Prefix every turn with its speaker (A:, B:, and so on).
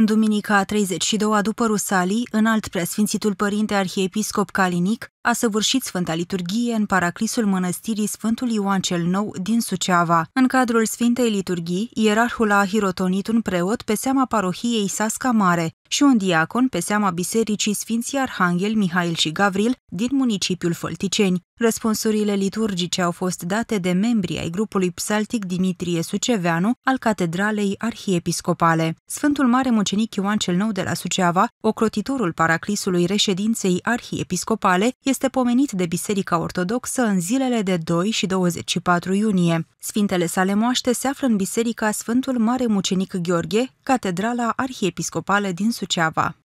A: În duminica 32 după Rusalii, în alt preasfințitul părinte arhiepiscop Calinic a săvârșit Sfânta Liturghie în paraclisul mănăstirii Sfântul Ioan cel Nou din Suceava. În cadrul Sfintei Liturghii, ierarhul a hirotonit un preot pe seama parohiei Sasca Mare și un diacon pe seama bisericii Sfinții Arhanghel, Mihail și Gavril din municipiul Folticeni. Răspunsurile liturgice au fost date de membrii ai grupului psaltic Dimitrie Suceveanu al Catedralei Arhiepiscopale. Sfântul Mare Mucenic Ioan cel Nou de la Suceava, ocrotitorul paraclisului reședinței arhiepiscopale, este pomenit de Biserica Ortodoxă în zilele de 2 și 24 iunie. Sfintele sale moaște se află în Biserica Sfântul Mare Mucenic Gheorghe, Catedrala Arhiepiscopală din Suceava.